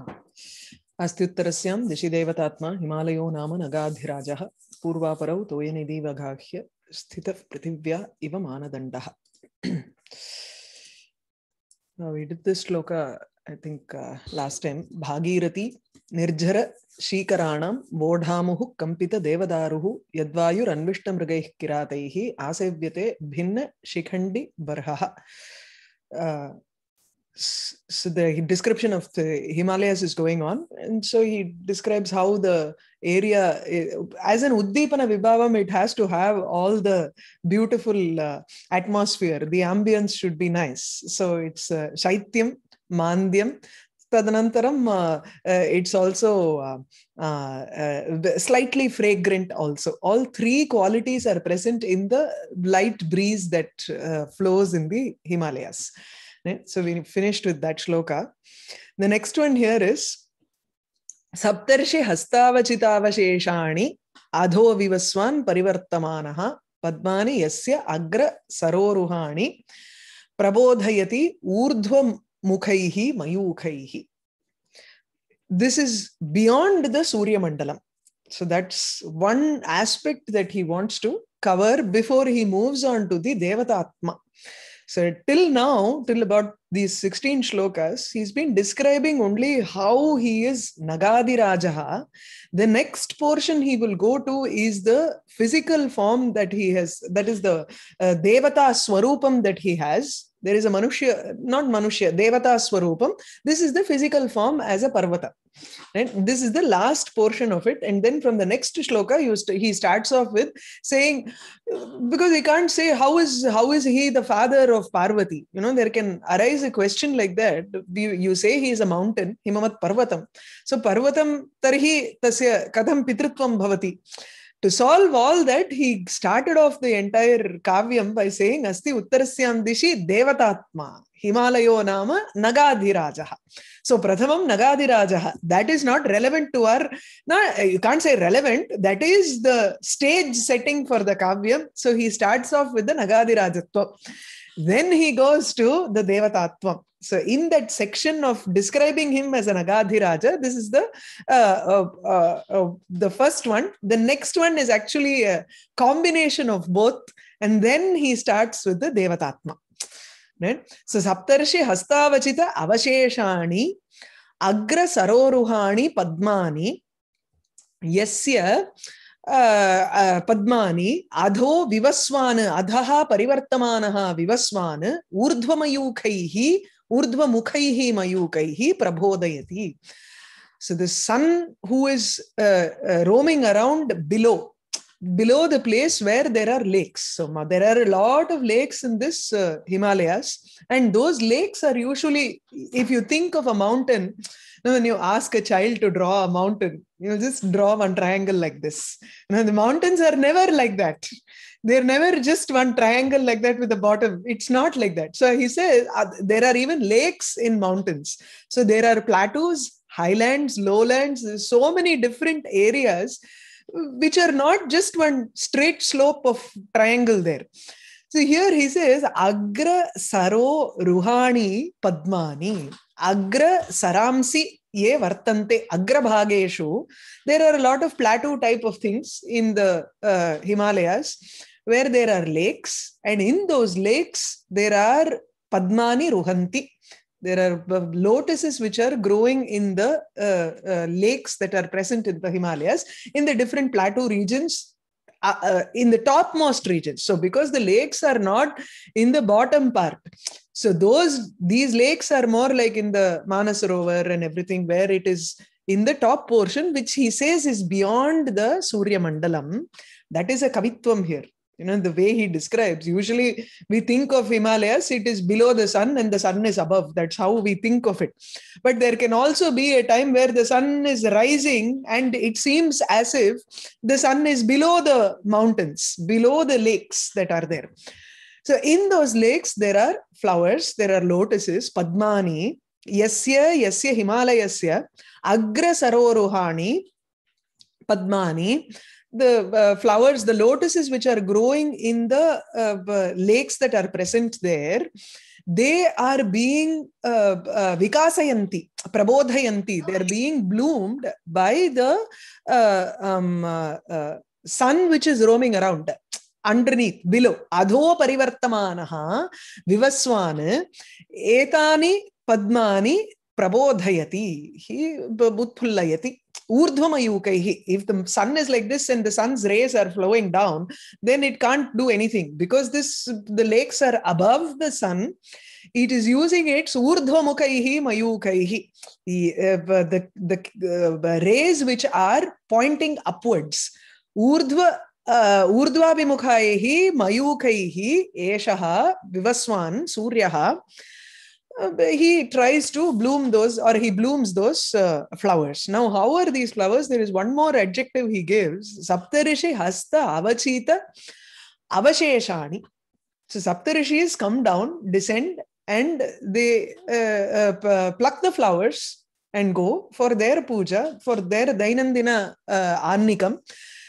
हाँ। अस्त्युत्तरस्यां दिशिदेवतात्मा हिमालयो नाम नगाधिराजः पूर्वापरौ तोयनिधिवघाह्य स्थितः पृथिव्या इव मानदण्डः श्लोक we did this shloka, I think, uh, last time. Bhagirati निर्झर शीकराणां वोढामुः कम्पितदेवदारुः यद्वायुरन्विष्टमृगैः किरातैः आसेव्यते भिन्न शिखण्डि बर्हः uh, so the description of the Himalayas is going on, and so he describes how the area, eh, as an Uddipana Vibhavam, it has to have all the beautiful uh, atmosphere. The ambience should be nice. So it's uh, Shaityam, Mandyam, Tadanantaram, uh, uh, it's also uh, uh, slightly fragrant, also. All three qualities are present in the light breeze that flows in the Himalayas. So we finished with that shloka. The next one here is Saptarshi Hastavachitavasheshani Adho Vivaswan Parivartamanaha Padmani Yasya Agra Saroruhani Prabodhayati Urdhva Mukhaihi Mayukhaihi. This is beyond the Surya Mandalam. So that's one aspect that he wants to cover before he moves on to the Devatatma. So till now, till about these 16 shlokas, he's been describing only how he is Nagadi Rajaha. The next portion he will go to is the physical form that he has, that is the uh, Devata Swarupam that he has there is a manushya, not manushya, devata swarupam. This is the physical form as a parvata. Right? This is the last portion of it. And then from the next shloka, he starts off with saying, because he can't say how is how is he the father of Parvati? You know, there can arise a question like that. You, you say he is a mountain, himamat parvatam. So parvatam tarhi tasya katham pitritvam bhavati to solve all that, he started off the entire Kavyam by saying, Asti Uttarasyam Dishi Devatatma, Himalayo Nama Nagadhirajaha. So, Prathamam Nagadhirajaha, that is not relevant to our, no, you can't say relevant, that is the stage setting for the Kavyam. So, he starts off with the Nagadhirajatva then he goes to the Devatatvam. So, in that section of describing him as an Agadhiraja, this is the uh, uh, uh, uh, the first one. The next one is actually a combination of both, and then he starts with the Devatatma. Right? So, Saptarshi Hastavachita Avasheshani Agra Saroruhani Padmani Yasya पद्मानि अधो विवस्वान् अधः परिवर्तमानः विवस्वान् ऊर्ध्वमयूखैः ऊर्ध्वमुखैः मयूखैः प्रबोधयति So the sun who is uh, uh, roaming around below, below the place where there are lakes. So there are a lot of lakes in this uh, Himalayas, and those lakes are usually, if you think of a mountain, Now, when you ask a child to draw a mountain, you know just draw one triangle like this. Now, the mountains are never like that. They're never just one triangle like that with the bottom. It's not like that. So he says uh, there are even lakes in mountains. So there are plateaus, highlands, lowlands, so many different areas which are not just one straight slope of triangle there so here he says, Agra Saro Ruhani Padmani. Agra Saramsi ye vartante agrabhageshu. There are a lot of plateau type of things in the uh, Himalayas where there are lakes, and in those lakes, there are Padmani Ruhanti. There are uh, lotuses which are growing in the uh, uh, lakes that are present in the Himalayas, in the different plateau regions uh, uh, in the topmost regions. So because the lakes are not in the bottom part, so those these lakes are more like in the Manasarovar and everything where it is in the top portion, which he says is beyond the Surya Mandalam. That is a kavitvam here you know the way he describes usually we think of himalayas it is below the sun and the sun is above that's how we think of it but there can also be a time where the sun is rising and it seems as if the sun is below the mountains below the lakes that are there so in those lakes there are flowers there are lotuses padmani yasya yasya himalayasya agra saroruhani padmani the uh, flowers, the lotuses which are growing in the uh, uh, lakes that are present there, they are being uh, uh, vikasayanti, prabodhayanti. They're being bloomed by the uh, um, uh, uh, sun which is roaming around underneath, below. Adho parivartamanaha vivaswan etani padmani prabodhayati. He utpullayati. urdhvamayukaihi. If the sun is like this and the sun's rays are flowing down, then it can't do anything because this the lakes are above the sun. It is using its urdhvamukaihi mayukaihi. The, the, the rays which are pointing upwards. Urdhva ऊर्ध्वाभिमुखैः मयूखैः एषः विवस्वान् सूर्यः Uh, he tries to bloom those or he blooms those uh, flowers. Now, how are these flowers? There is one more adjective he gives Saptarishi Hasta Avachita Avasheshani. So, Rishis come down, descend, and they uh, uh, uh, pluck the flowers and go for their puja, for their Dainandina uh, Arnikam.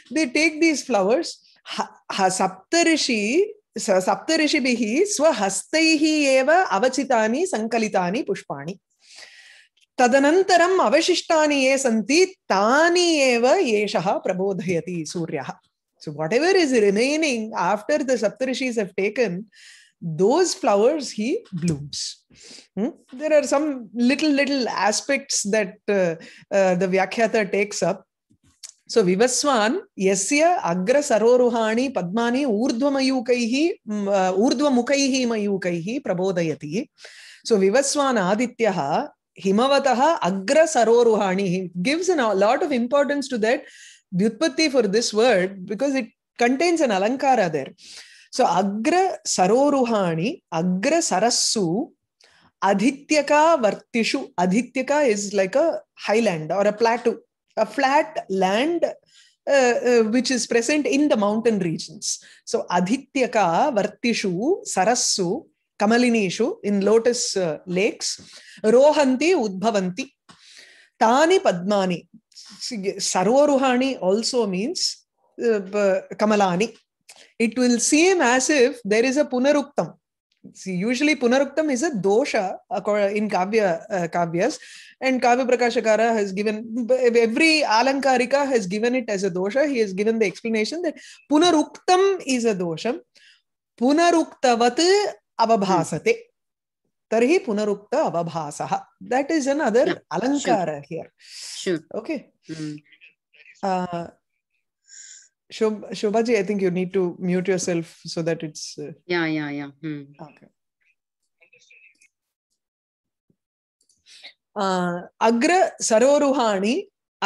They take these flowers. Ha, ha, Saptarishi सप्त ऋषिभिः स्वहस्तैः एव अवचितानि सङ्कलितानि पुष्पाणि तदनन्तरम् अवशिष्टानि ये सन्ति तानि एव एषः प्रबोधयति सूर्यः So whatever is remaining after the Saptarishis have taken, those flowers he blooms. Hmm? There are some little, little aspects that uh, uh, the Vyakhata takes up. सो विवस्वान् यस्य अग्रसरोरुहाणि पद्मानि ऊर्ध्वमयूकैः ऊर्ध्वमुखैः मयूकैः प्रबोधयति सो विवस्वान् आदित्यः हिमवतः अग्रसरोरुहाणि gives an lot of importance to that व्युत्पत्ति for this word because it contains an अलङ्कार there so अग्रसरोरुहाणि अग्रसरस्सु अधित्यका वर्तिषु अधित्यका is like a highland or a plateau a flat land uh, uh, which is present in the mountain regions. So Adhityaka Vartishu kamalini shu in lotus uh, lakes Rohanti Udbhavanti Tani Padmani Sarvaruhani also means uh, Kamalani. It will seem as if there is a Punaruktam see, usually Punaruktam is a dosha in Kavya uh, Kavyas, and Kavya Prakashakara has given every Alankarika has given it as a dosha. He has given the explanation that Punaruktam is a dosham Punaruktavat avabhasate. Tarhi punarukta avabhasah That is another yeah. alankara sure. here. Sure. Okay. Mm. Uh, Shob- Shobhaji, I think you need to mute yourself so that it's. Uh... Yeah, yeah, yeah. Hmm. Okay. अग्र सरोरुहाणि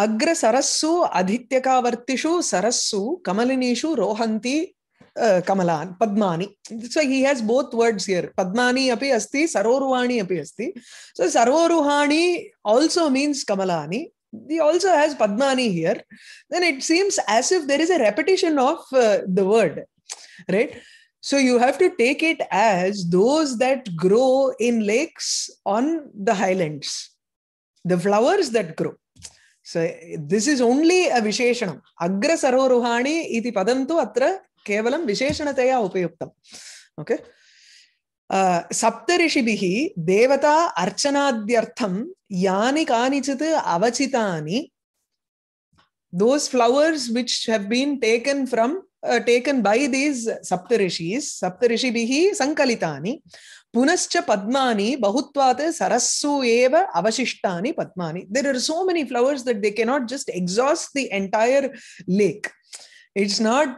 अग्र सरस्सु अधित्यकावर्तिषु सरस्सु कमलिनीषु रोहन्ति कमलान् पद्मानि so he has both words here पद्मानि अपि अस्ति सरोरुहाणि अपि अस्ति so सरोरुहाणि आल्सो मीन्स् कमलानि he also has Padmani here, then it seems as if there is a repetition of uh, the word, right? So you have to take it as those that grow in lakes on the highlands, the flowers that grow. So this is only a Visheshanam. Agra Saroruhani iti padantu atra kevalam Visheshanataya upayuktam. Okay. सप्तऋषिभिः देवता अर्चनाद्यर्थं यानि कानिचित् अवचितानि those flowers which have been taken from uh, taken by these saptarishis saptarishibihi sankalitani punascha padmani bahutvat sarassu eva avashishtani padmani there are so many flowers that they cannot just exhaust the entire lake it's not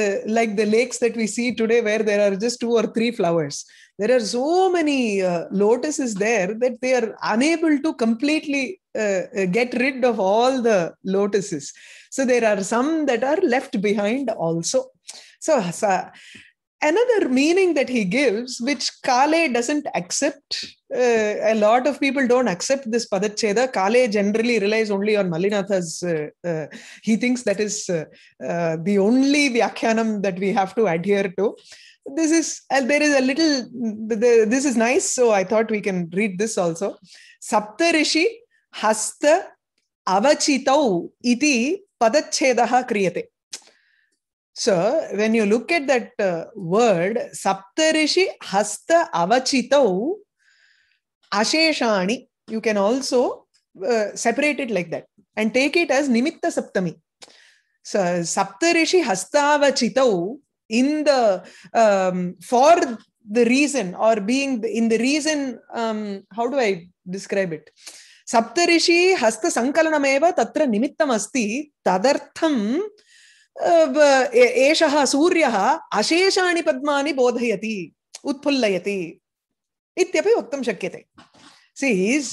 uh, like the lakes that we see today where there are just two or three flowers there are so many uh, lotuses there that they are unable to completely uh, uh, get rid of all the lotuses so there are some that are left behind also so, so another meaning that he gives, which Kale doesn't accept. Uh, a lot of people don't accept this Padacheda. Kale generally relies only on Malinatha's. Uh, uh, he thinks that is uh, uh, the only Vyakhyanam that we have to adhere to. This is, uh, there is a little, this is nice, so I thought we can read this also. Saptarishi Hasta Avachitau iti Padacheda Kriyate. So when you look at that uh, word, Saptarishi Hasta Avachitau Asheshani, you can also uh, separate it like that and take it as Nimitta Saptami. So Saptarishi avachitau in the um, for the reason or being in the reason, um, how do I describe it? Saptarishi Hasta Sankalanameva Tatra Nimittam Asti Tadartham. एषः सूर्यः अशेषाणि पद्मानि बोधयति उत्फुल्लयति इत्यपि वक्तुं शक्यते see he's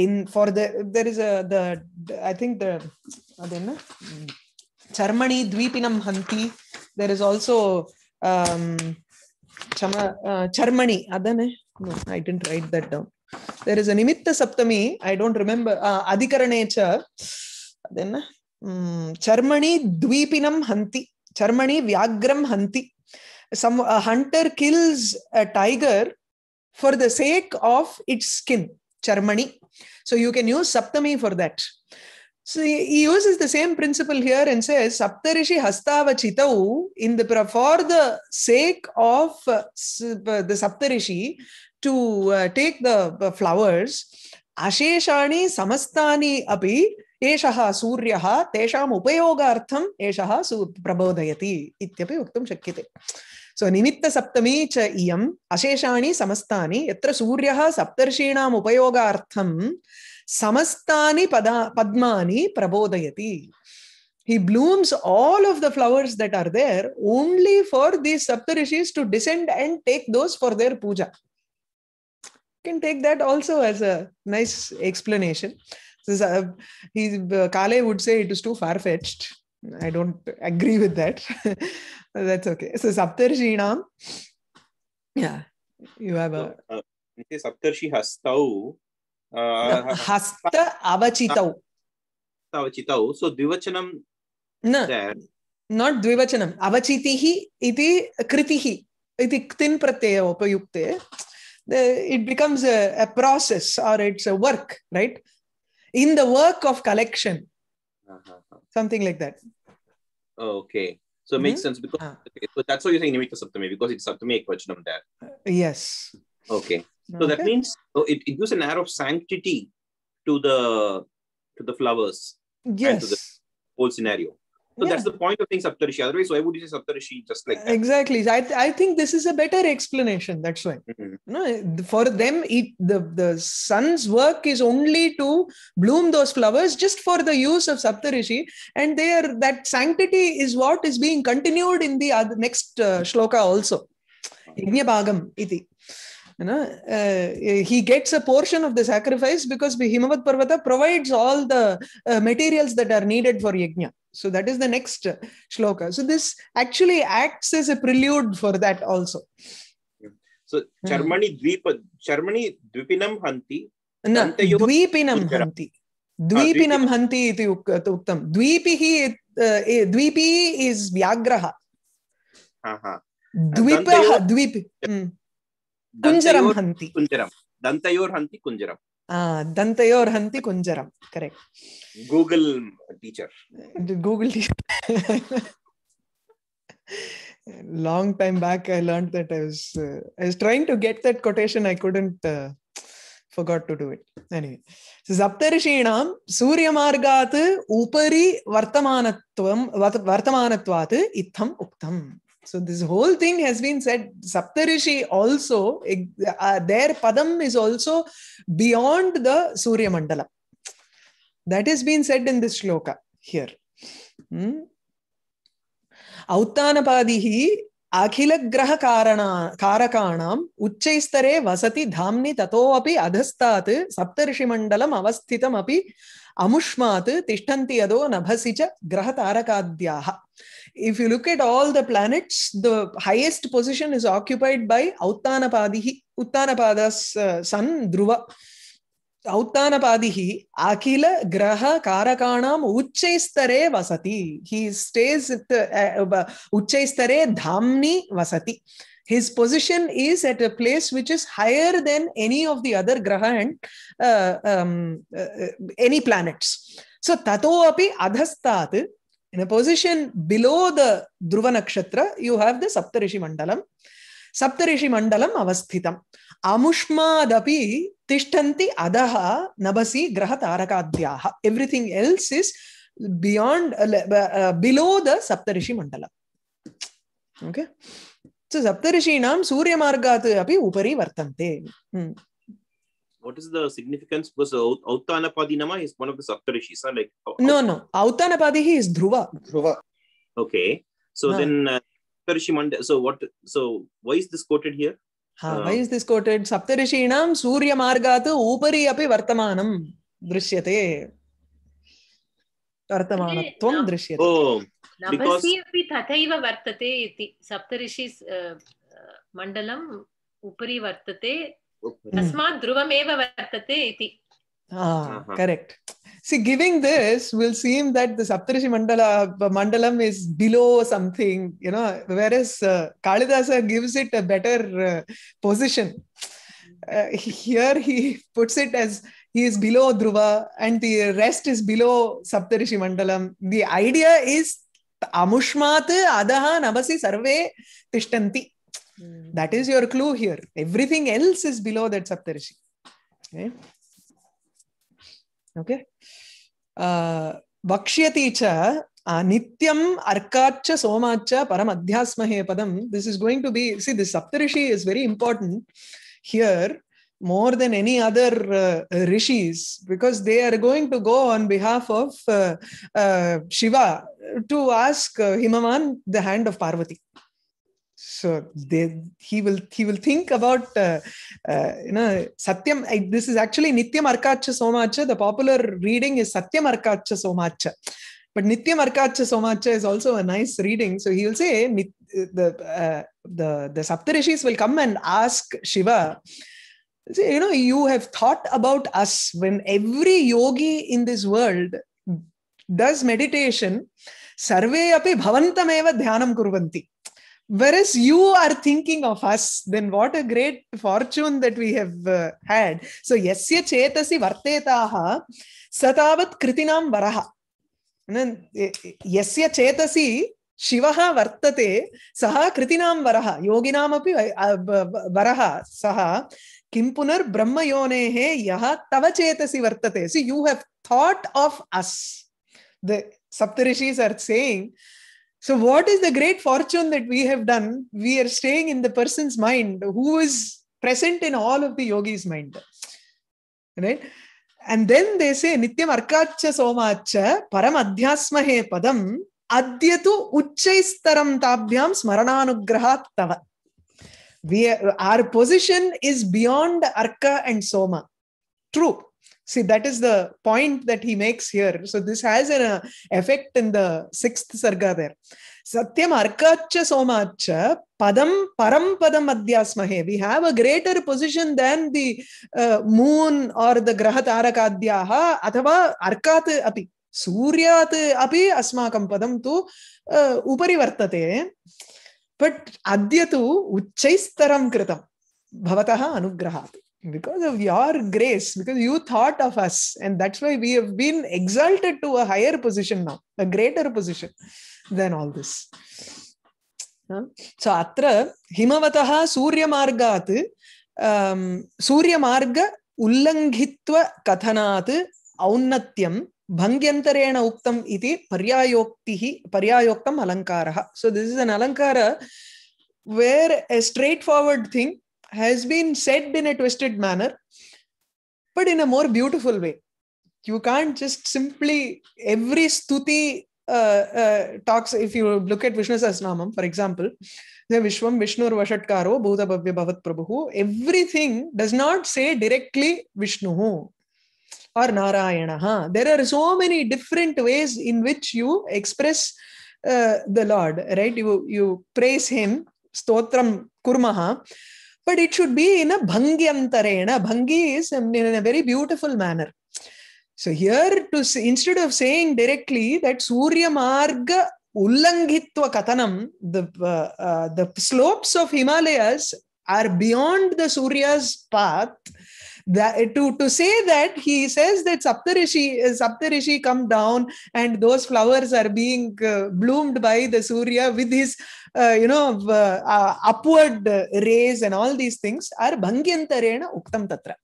in for the there is a the i think the adenna charmani dvipinam hanti there is also um chama uh, charmani adane no i didn't write that down there is a nimitta saptami i don't remember uh, adhikarane cha adenna चर्मणि द्वीपिनम हंति चर्मणि व्याग्रम हंति some hunter kills a tiger for the sake of its skin skin so you can use सप्तमी for that so he uses the same principle here and says saptarishi hastavachitau in the for the sake of uh, the saptarishi to uh, take the flowers asheshani samastani api एषः सूर्यः तेषाम् उपयोगार्थम् एषः सु प्रबोधयति इत्यपि वक्तुं शक्यते सो निमित्तसप्तमी च इयम् अशेषाणि समस्तानि यत्र सूर्यः सप्तर्षीणाम् उपयोगार्थं समस्तानि पदा पद्मानि प्रबोधयति he blooms all of the flowers that are there only for these saptarishis to descend and take those for their puja you can take that also as a nice explanation So uh, he, uh, Kale would say it is too far fetched. I don't agree with that. That's okay. So, naam. Yeah. You have a. Uh, Saptarshi Hastau. Uh, hasta Avachitau. Avachitau. So, Dvivachanam. No. There. Not Dvivachanam. Avachitihi iti kritihi. Iti ktin pratyaya upayukte. The, it becomes a, a process or it's a work, right? in the work of collection. Uh-huh. Something like that. Oh, okay. So it makes mm-hmm. sense because ah. okay, so that's why you're saying Nimitta Saptami because it's Saptami Ekvachanam there. yes. Okay. So okay. that means so it, it gives an air of sanctity to the to the flowers. Yes. to the whole scenario. So yeah. that's the point of saying Saptarishi. Otherwise, why would you say Saptarishi just like that? Exactly. I, th- I think this is a better explanation. That's why. Mm-hmm. No, for them, it, the, the sun's work is only to bloom those flowers just for the use of Saptarishi. And they are, that sanctity is what is being continued in the next uh, shloka also. Mm-hmm. Yajnabhagam iti. you know, uh, he gets a portion of the sacrifice because Himavat Parvata provides all the uh, materials that are needed for yajna. So that is the next shloka. So this actually acts as a prelude for that also. So Charmani Dvipa, Charmani Dvipinam Hanti. No, Dvipinam Hanti. Dvipinam Hanti iti uktam. Dvipihi, Dvipi is Vyagraha. Dvipaha, Dvipi. कुञ्जरं हन्ति कुञ्जरं दन्तयोर् हन्ति कुञ्जरं दन्तयोर् हन्ति कुञ्जरं correct Google teacher Google teacher long time back i learned that i was uh, i was trying to get that quotation i couldn't uh, forgot to do it anyway so saptarisheenam suryamargat upari vartamanatvam vartamanatvat itham uktam So this whole thing has been said. Saptarishi also, uh, their padam is also beyond the Surya Mandala. That has been said in this shloka here. Hmm? औत्तानपादिः अखिलग्रहकारणाकारकाणाम् उच्चैस्तरे वसति धाम्नि ततोऽपि अधस्तात् सप्तर्षिमण्डलम् अवस्थितमपि अमुष्मात् तिष्ठन्ति यदो नभसि च ग्रहतारकाद्याः if you look at all the planets, the highest position is occupied by Auttanapadihi, Uttanapada's uh, son Dhruva. Auttanapadihi, Akila Graha Karakanam Uchchaistare Vasati. He stays at the, uh, uh Uchchaistare Dhamni Vasati. His position is at a place which is higher than any of the other graha and uh, um, uh, uh any planets. So, tato api adhastat in a position below the Dhruva Nakshatra, you have the Saptarishi Mandalam. Saptarishi Mandalam avasthitam. Amushmadapi tishtanti adaha nabasi grahatarakadyah. Everything else is beyond, uh, uh, below the Saptarishi Mandalam. Okay. So Saptarishinaam Surya Margat api upari vartante. Hmm. what is the significance? Because Autanapadinama is one of the Saptarishis. Like, uh, no, no. Autanapadihi is Dhruva. Dhruva. Okay. So huh. then, uh, so what? So why is this quoted here? Why is this quoted सप्तऋषीणां सूर्यमार्गात् उपरि अपि वर्तमानं दृश्यते वर्तमानत्वं दृश्यते नभसि अपि तथैव वर्तते इति सप्तऋषि मण्डलम् उपरि वर्तते तस्मात् ध्रुवमेव वर्तते इति Ah, uh-huh. correct. See, giving this will seem that the Saptarishi Mandala Mandalam is below something, you know, whereas uh, Kalidasa gives it a better uh, position. Uh, here he puts it as he is below Dhruva and the rest is below Saptarishi Mandalam. The idea is Amushmat Adaha Nabasi Sarve Tishtanti. Hmm. That is your clue here. Everything else is below that Saptarishi. Okay. Okay. Uh, Vakshyati cha uh, Nityam Arkacha Somacha Paramadhyasmahe Padam. This is going to be, see, this Saptarishi is very important here more than any other uh, rishis because they are going to go on behalf of uh, uh, Shiva to ask uh, Himavan the hand of Parvati so they, he will he will think about uh, uh, you know satyam I, this is actually nityam arkacha somacha the popular reading is satyam arkacha somacha but nityam arkacha somacha is also a nice reading so he will say the uh, the the saptarishis will come and ask shiva you know you have thought about us when every yogi in this world does meditation sarve api bhavantameva dhyanam kurvanti whereas you are thinking of us then what a great fortune that we have uh, had so yasya chetasi vartetaha satavat kritinam varaha यस्य चेतसि शिवः वर्तते सः कृतीनां वरः योगिनामपि वरः सः किं पुनर्ब्रह्मयोनेः यः तव चेतसि वर्तते see you have thought of as the सप्तऋषीस् are saying So, what is the great fortune that we have done? We are staying in the person's mind who is present in all of the yogi's mind. Right? And then they say Nityam Arkacha param adhyasmahe Padam Adyatu Uchchaistaram Tabhyam Smarananugrahat Tava. We, our position is beyond Arka and Soma. True. See, that is the point that he makes here. So this has an uh, effect in the sixth sarga there. Satyam arkacha somacha padam param padam adhyasmahe. We have a greater position than the uh, moon or the graha tarakadhyaha athava arkat api. सूर्यात् अपि अस्माकं पदं तु उपरि वर्तते but अद्य तु उच्चैस्तरं कृतं भवतः अनुग्रहात् because of your grace, because you thought of us. And that's why we have been exalted to a higher position now, a greater position than all this. So, Atra, Himavataha surya Suryamargat, um, Suryamarga Ullangitva Kathanat, Aunatyam. ಭಂಗ್ಯಂತರೇಣ ಉಕ್ತಂ ಇತಿ ಪರ್ಯಾಯೋಕ್ತಿ ಪರ್ಯಾಯೋಕ್ತಂ ಅಲಂಕಾರ so So, this is an alankara where a straightforward thing has been said in a twisted manner, but in a more beautiful way. You can't just simply, every stuti uh, uh, talks, if you look at Vishnu Sasnamam, for example, the Vishwam Vishnur Vashatkaro Bhuta Bhavya Bhavat Prabhu, everything does not say directly Vishnu or Narayanaha. There are so many different ways in which you express uh, the Lord, right? You, you praise Him, stotram kurmaha but it should be in a bhangyantarena. Bhangi is in a very beautiful manner. So here, to instead of saying directly that Surya Marga Ullangitva Katanam, the, uh, uh, the slopes of Himalayas are beyond the Surya's path. That, to, to say that he says that Saptarishi, uh, Saptarishi come down and those flowers are being uh, bloomed by the Surya with his uh, you know, uh, upward rays and all these things are bhangyantharena uktam tatra.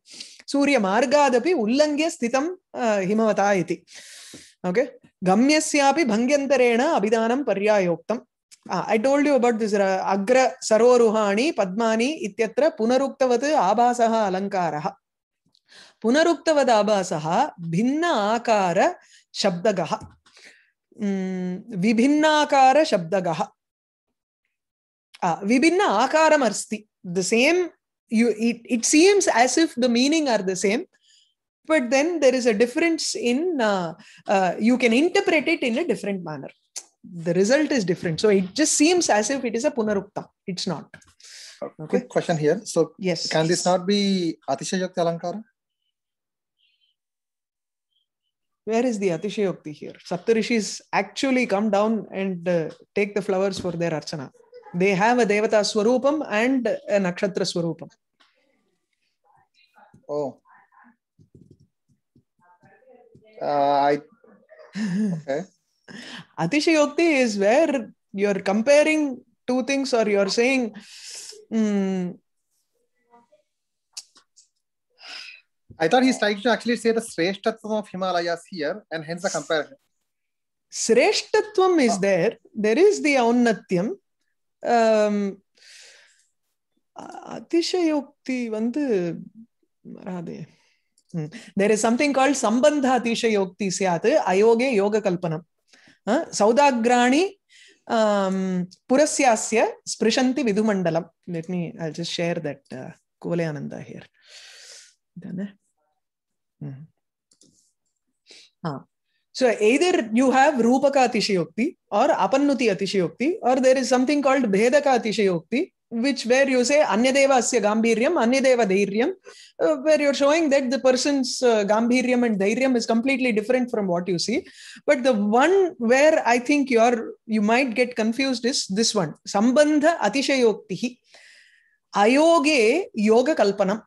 Surya margadapi ullangya sthitam himavata iti. Okay. Gamyasyapi bhangyantharena abhidanam paryayoktam. I told you about this अग्र सरोरुहाणि पद्मानि इत्यत्र पुनरुक्तवत् आभासः अलङ्कारः पुनरुक्तवद् आभासः भिन्न आकार शब्दगः विभिन्नाकार शब्दगः vibhinna akaram arsti the same you it, it seems as if the meaning are the same but then there is a difference in uh, uh, you can interpret it in a different manner the result is different so it just seems as if it is a punarukta it's not uh, okay question here so yes can this not be atishayokti alankara where is the atishayokti here saptarishis actually come down and take the flowers for their archana they have a devata swarupam and a nakshatra swarupam oh uh, i okay atishayokti is where you're comparing two things or you're saying mm, I thought he's trying to actually say the Sreshtatvam of Himalayas here and hence the comparison. Sreshtatvam is oh. there. There is the Aunnatyam. அதிசயோக்தி வந்து rather there is something call சம்பந்த அதிசயோக்தி சியாது அயோகே யோக கல்பனம் சௌதாகிராணி புரஸ்யாஸ்ய ஸ்பிருஷந்தி விதுமண்டலம் let me I just share that Kuvalayananda here தானே ah So either you have Rupaka Atishayokti or Apannuti Atishayokti or there is something called Bhedaka Atishayokti which where you say Anyadeva Asya Gambhiryam, Anyadeva Dhairyam uh, where you're showing that the person's uh, Gambhiryam and Dhairyam is completely different from what you see. But the one where I think you are you might get confused is this one. Sambandha Atishayokti. Ayoge Yoga Kalpanam.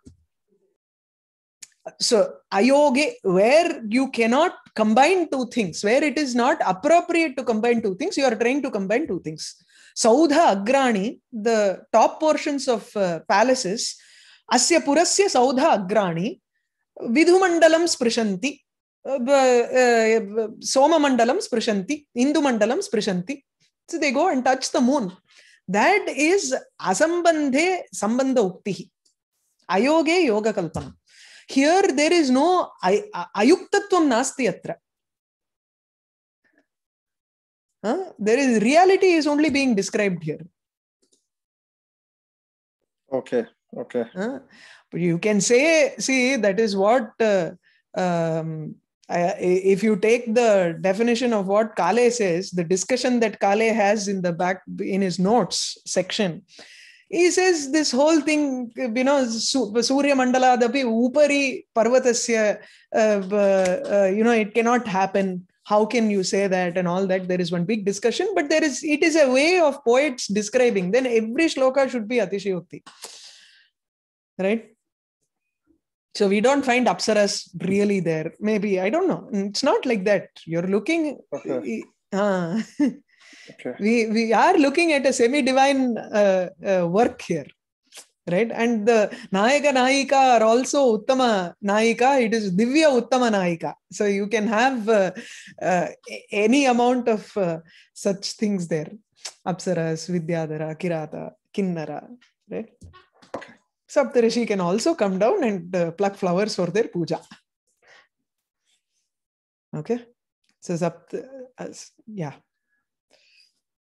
so ayoge where you cannot combine two things where it is not appropriate to combine two things you are trying to combine two things saudha agrani the top portions of uh, palaces asya purasya saudha agrani vidhumandalam sprishanti uh, uh, mandalam sprishanti mandalam sprishanti so they go and touch the moon that is asambandhe sambandha ukti ayoge yoga kalpana here there is no ayuktatvam nasti There is reality is only being described here. Okay, okay. But you can say, see, that is what. Uh, um, if you take the definition of what Kale says, the discussion that Kale has in the back in his notes section, he says this whole thing, you know, Surya Mandaladapi Upari Parvatasya, uh, uh, you know, it cannot happen. How can you say that and all that? There is one big discussion, but there is it is a way of poets describing. Then every shloka should be Atishayokti. Right? So we don't find apsaras really there. Maybe I don't know. It's not like that. You're looking. Okay. Uh, okay. we we are looking at a semi divine uh, uh, work here right and the nayaka nayika are also uttama nayika it is divya uttama nayika so you can have uh, uh, any amount of uh, such things there apsaras vidyadhara kirata kinnara right saptarishi can also come down and uh, pluck flowers for their puja okay so sapt- uh, yeah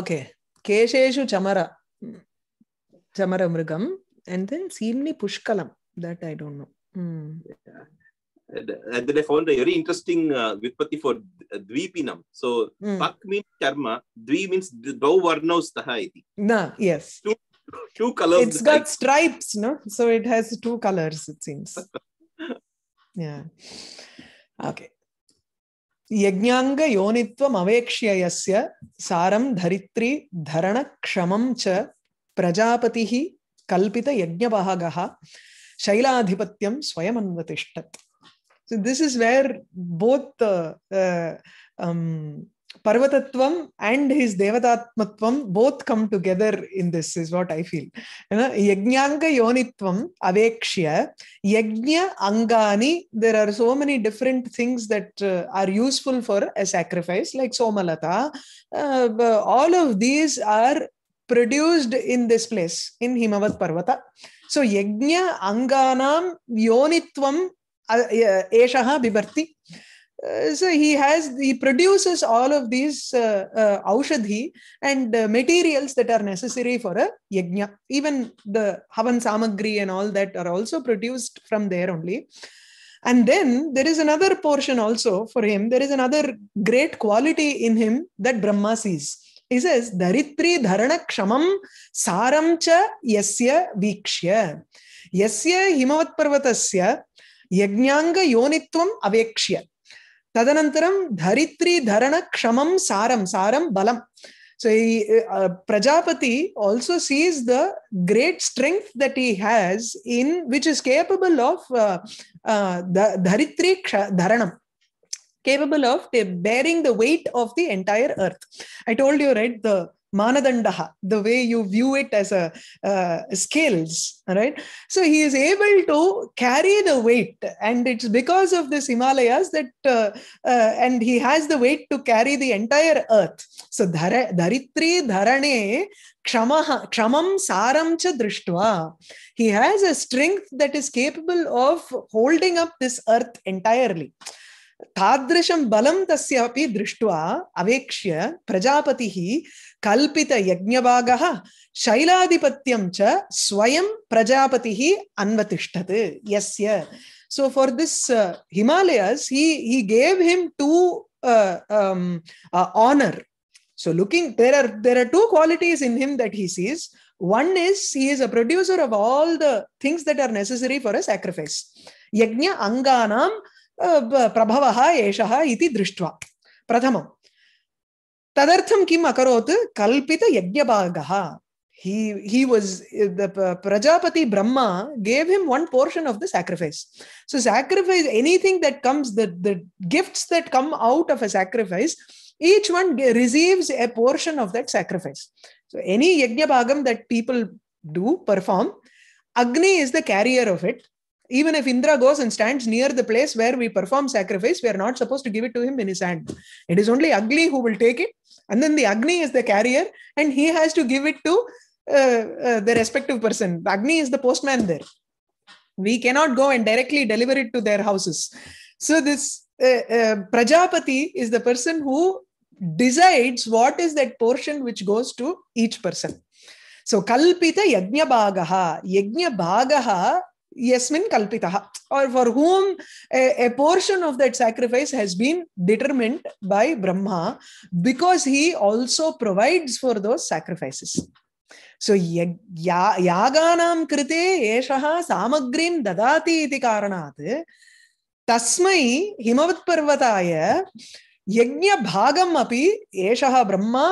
okay కేశేషు చమర చమర మృగం and then సీల్ని పుష్కలం that I don't know And then I found a very interesting uh, Vipati for Dvipinam. So, mm. Pak means karma, Dvi means Dau Varnaus Taha iti. Na, yes. Two, two colors. It's got type. stripes, no? So, it has two colors, it seems. yeah. Okay. यज्ञांग योनित्वम सारम धरित्री धरण क्षमं च प्रजापति कल्पित यज्ञवाहगः शैलाधिपत्यं स्वयम् अन्वतिष्ठत् so this is parvatatvam and his devatatmatvam both come together in this is what i feel you know yajnanga yonitvam avekshya yajna angani there are so many different things that uh, are useful for a sacrifice like somalata uh, all of these are produced in this place in himavat parvata so yajna anganam yonitvam uh, uh eshaha bibarti uh, so he has he produces all of these uh, uh, aushadhi and uh, materials that are necessary for a yajna even the havan samagri and all that are also produced from there only and then there is another portion also for him there is another great quality in him that brahma sees he says daritri dharana kshamam saram cha yasya vikshya yasya himavat parvatasya yajnanga yonitvam avekshya తదనంతరం ధరిత్రి ధరణ క్షమం సారం సారం బలం so ఈ ప్రజాపతి also sees the great strength that he has in which is capable of ధరిత్రి క్ష ధరణం capable of bearing the weight of the entire earth. I told you, right, the manadandaha, the way you view it as a uh, scales, right? So he is able to carry the weight, and it's because of this Himalayas that, uh, uh, and he has the weight to carry the entire earth. So dharitri dharane kshamaha, saram cha drishtva. He has a strength that is capable of holding up this earth entirely. तादृशं balam तस्यापि दृष्ट्वा अवेक्ष्य prajapatihi. कल्पित यज्ञभागः शैलाधिपत्यं च स्वयं प्रजापतिः अन्वतिष्ठत् यस्य so for this Himalayas he he gave him to honour so looking there are there are two qualities in him that he sees one is he is a producer of all the things that are necessary for a sacrifice यज्ञ अंगानां प्रभवः एषः इति दृष्ट्वा प्रथमं तदर्थं कि अकरोत् कल्पित uh, uh, Prajapati Brahma gave him one portion of the sacrifice so sacrifice anything that comes the the gifts come out of a sacrifice each one receives a portion of that sacrifice so any यज्ञ भागम that people do perform Agni is the carrier of it even if Indra goes and stands near the place where we perform sacrifice, we are not supposed to give it to him in his hand. It is only Agni who will take it. And then the Agni is the carrier and he has to give it to uh, uh, the respective person. Agni is the postman there. We cannot go and directly deliver it to their houses. So this uh, uh Prajapati is the person who decides what is that portion which goes to each person. So Kalpita Yajnabhagaha. Yajnabhagaha यस्मिन कल्पितः or for whom a, a portion of that sacrifice has been determined by brahma because he also provides for those sacrifices so यागानां कृते एषः सामग्रीं ददाति इति कारणात् तस्मै हिमवत्पर्वताय यज्ञभागम् अपि एषः ब्रह्मा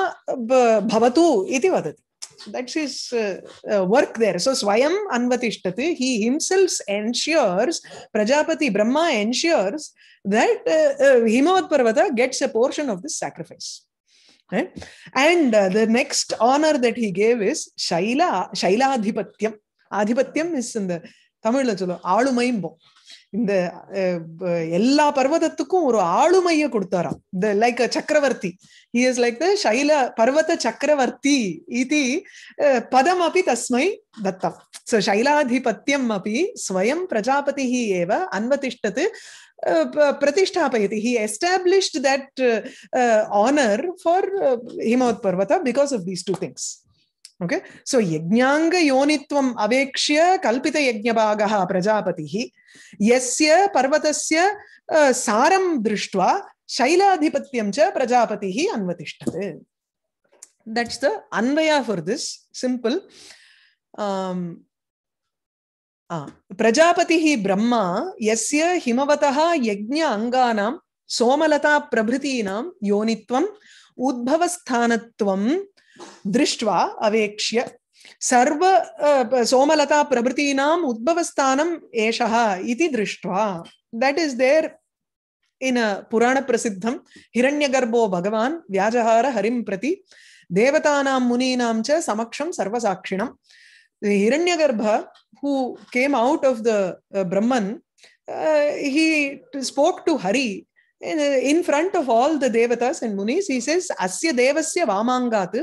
भवतु इति वदति that's his uh, uh, work there. So Swayam Anvatishtati, he himself ensures, Prajapati Brahma ensures that uh, uh, Himavat Parvata gets a portion of this sacrifice. Right? Eh? And uh, the next honor that he gave is Shaila, Shaila Adhipatyam. Adhipatyam is in the Tamil, Alumaimbo. இந்த எல்லா பர்வதத்துக்கும் ஒரு ஆளுமைய கொடுத்தாராம் இந்த like சக்கரவர்த்தி he is like the சைல பர்வத சக்கரவர்த்தி இது பதம் அப்படி தஸ்மை தத்தம் சோ சைலாதிபத்தியம் அப்படி ஸ்வயம் பிரஜாபதி ஏவ அன்வதிஷ்டத்து பிரதிஷ்டாபயதி he established that honour for Himavat பர்வத because of these two things okay so யஜ்ஞாங்க யோனித்வம் அவேக்ஷிய கல்பித யஜ்ஞபாகா பிரஜாபதி यस्य पर्वतस्य सारं दृष्ट्वा शैलाधिपत्यं च प्रजापतिः अन्वतिष्ठत् that's the anvaya for this simple um ah, prajapatihi brahma yasya himavataha yajna anganam somalata prabhritinam yonitvam udbhavasthanatvam दृष्ट्वा अवेक्ष्य सर्व सोमलता प्रभृतीनाम् उद्भवस्थानम् एषः इति दृष्ट्वा देट् इस् देर् इन् पुराणप्रसिद्धं हिरण्यगर्भो भगवान व्याजहार हरिम प्रति देवतानां मुनीनां च समक्षं सर्वसाक्षिणम् Hiranyagarbha who came out of the Brahman he spoke to Hari in front of all the devatas and munis he says asya devasya vamangat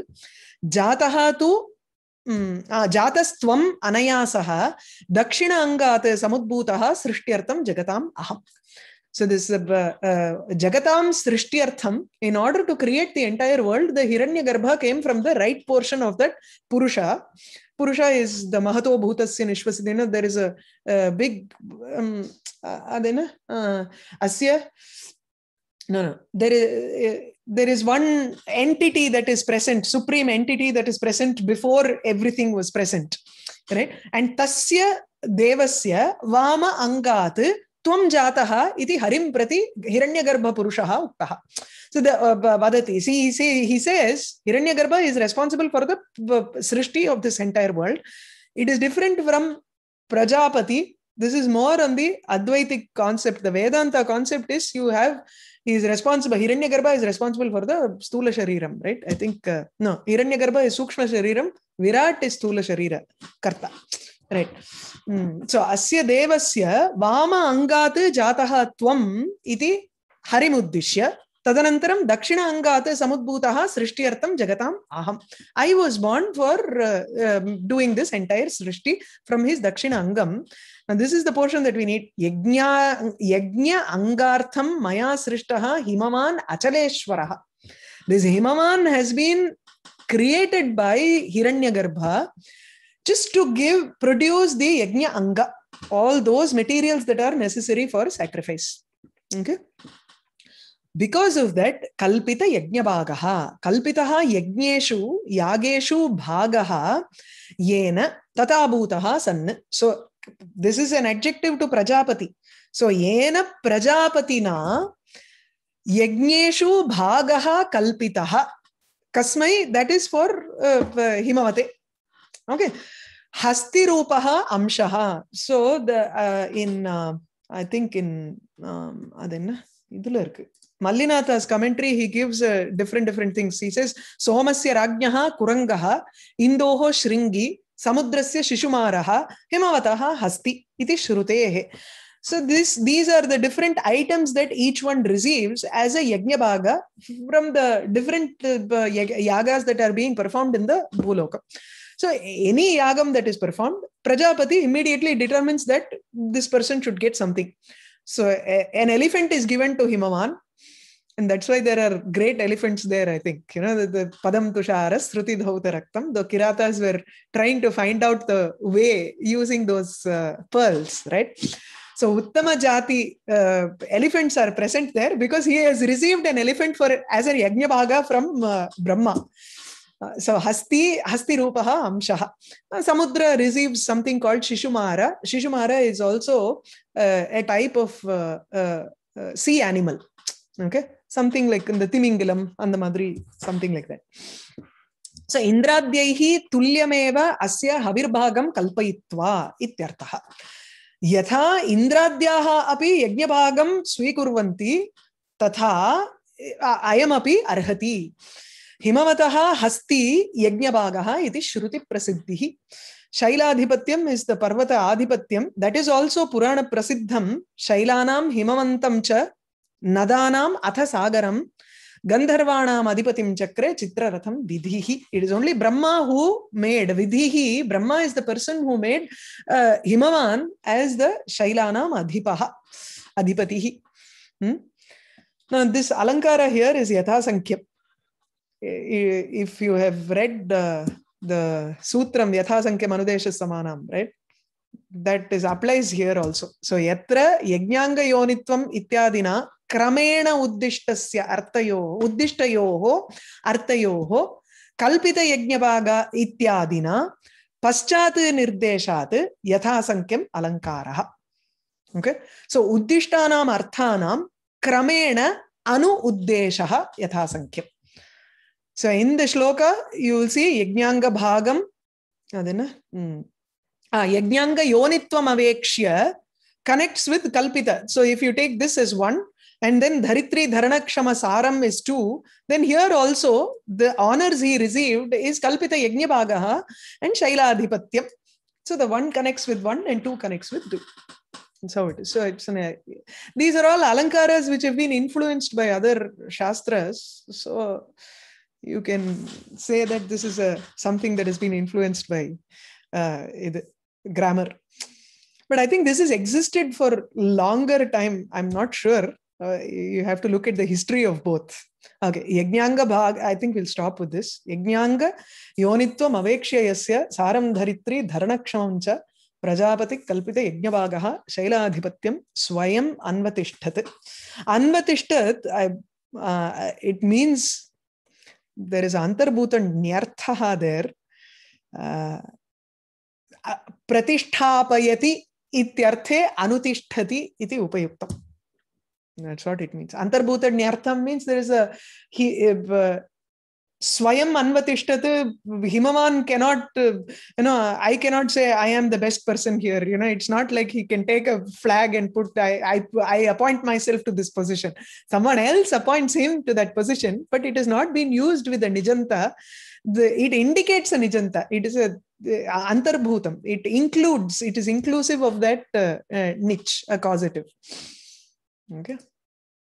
jataha tu जातस्त्वम् अनयासः दक्षिण अङ्गात् समुद्भूतः सृष्ट्यर्थं जगताम् अहम् So this uh, uh, Jagatam Srishtiyartham, in order to create the entire world, the Hiranyagarbha came from the right portion of that Purusha. Purusha is the Mahato Bhutasya Nishvasidena. There is a, a big, um, uh, adena, uh, asya, no no there is eh, there is one entity that is present supreme entity that is present before everything was present right and tasya devasya vama angat tvam jataha iti harim prati hiranyagarbha purushaha uktaha so the uh, see, he says hiranyagarbha is responsible for the uh, srishti of this entire world it is different from prajapati this is more on the advaitic concept the vedanta concept is you have he is responsible hiranyagarbha is responsible for the stula shariram right i think uh, no hiranyagarbha is sukshma shariram virat is stula sharira karta right mm. so asya devasya vama angat jatah tvam iti harimuddishya तदनन्तरं दक्षिण अङ्गात् jagatam aham i was born for uh, uh, doing this entire srishti from his dakshina angam And this is the portion that we need. Yajna, yajna angartham maya srishtaha himaman achaleshwaraha. This himaman has been created by Hiranyagarbha just to give, produce the yajna anga, all those materials that are necessary for sacrifice. Okay. Because of that कल्पित यज्ञभागः कल्पितः यज्ञेषु यागेषु yageshu bhagaha, yena tatabhutaha sanna. So, this is an adjective to Prajapati. So, yena Prajapatina yagneshu bhagaha kalpitah Kasmai, that is for uh, Himavate. Okay. hasti rupah amshah So, the, uh, in, uh, I think in, um, adenna idula irukku. Mallinatha's commentary, he gives uh, different different things. He says, Somasya Rajnaha Kurangaha, Indoho Shringi, समुद्रस्य शिशुमारः हिमवतः हस्ति इति श्रुतेः so this these are the different items that each one receives as a yagnabhaga from the different uh, yagas that are being performed in the bhuloka so any yagam that is performed prajapati immediately determines that this person should get something so a, an elephant is given to himavan and that's why there are great elephants there i think you know the, the padam Tusharas, sruti dhauta raktam the kiratas were trying to find out the way using those uh, pearls right so uttama jati uh, elephants are present there because he has received an elephant for as a Bhaga from uh, brahma uh, so hasti hasti rupaha amshaha uh, samudra receives something called shishumara shishumara is also uh, a type of sea animal okay something like இந்த திமிங்கிலம் அந்த மாதிரி something like that so இந்திராத்யைஹி துல்லியமேவ அஸ்ய ஹவிர்பாகம் கல்பயித்வா இத்தியர்த்தः यथा इन्द्राद्याः अपि यज्ञभागं स्वीकुर्वन्ति तथा अयमपि अर्हति हिमवतः हस्ति यज्ञभागः इति श्रुतिप्रसिद्धिः शैलाधिपत्यम् इस् द पर्वत आधिपत्यं दट् इस् आल्सो पुराणप्रसिद्धं शैलानां हिमवन्तं च Nadanam athasagaram sagaram Gandharvanam Adipatim Chakre Chitraratham Vidhihi. It is only Brahma who made Vidhihi. Brahma is the person who made uh, Himavan as the Shailanam Adhipaha, Adhipatihi. Hmm? Now, this Alankara here is Yathasankhya. If you have read the Sutram Yathasankhya Manudesha Samanam, right? That is applies here also. So, Yatra Yajnanga Yonitvam Ityadina क्रमेण उद्दिष्टस्य अर्थयोः उद्दिष्टयोः अर्थयोः कल्पितयज्ञभाग इत्यादिना पश्चात् निर्देशात् यथासङ्ख्यम् अलङ्कारः okay so उद्दिष्टानाम् अर्थानां क्रमेण अनु उद्देशः यथासङ्ख्यम् So in the shloka, you will see Yajnanga Bhagam. Adina? Mm. Ah, Yajnanga Yonitvam Avekshya connects with Kalpita. So if you take this as one, and then Dharitri Dharanakshama Saram is two, then here also the honors he received is Kalpita Yajnabhagaha and Shaila Adhipatyam. So the one connects with one and two connects with two. That's how it is. So it's an, uh, these are all alankaras which have been influenced by other shastras. So you can say that this is a uh, something that has been influenced by uh, grammar. But I think this has existed for longer time. I'm not sure uh, you have to look at the history of both. Okay, Yajnanga Bhag, I think we'll stop with this. Yajnanga Yonitvam Avekshayasya Saram Dharitri Dharanakshamamcha Prajapati shaila adhipatyam swayam ಸ್ವಯಂ ಅನ್ವತಿಷ್ಠತ್ ಅನ್ವತಿಷ್ಠತ್ it means there is ಅಂತರ್ಭೂತ ನ್ಯರ್ಥ there ಪ್ರತಿಷ್ಠಾಪಯತಿ ಇತ್ಯರ್ಥೆ ಅನುತಿಷ್ಠತಿ iti upayuktam. That's what it means. Antarbhuta Nyartham means there is a he uh, Swayam Anvatishtat Himaman cannot, uh, you know, I cannot say I am the best person here. You know, it's not like he can take a flag and put I, I I appoint myself to this position. Someone else appoints him to that position, but it has not been used with the Nijanta. The, it indicates a Nijanta. It is a uh, antarbhutam. It includes. It is inclusive of that uh, uh niche, a causative. Okay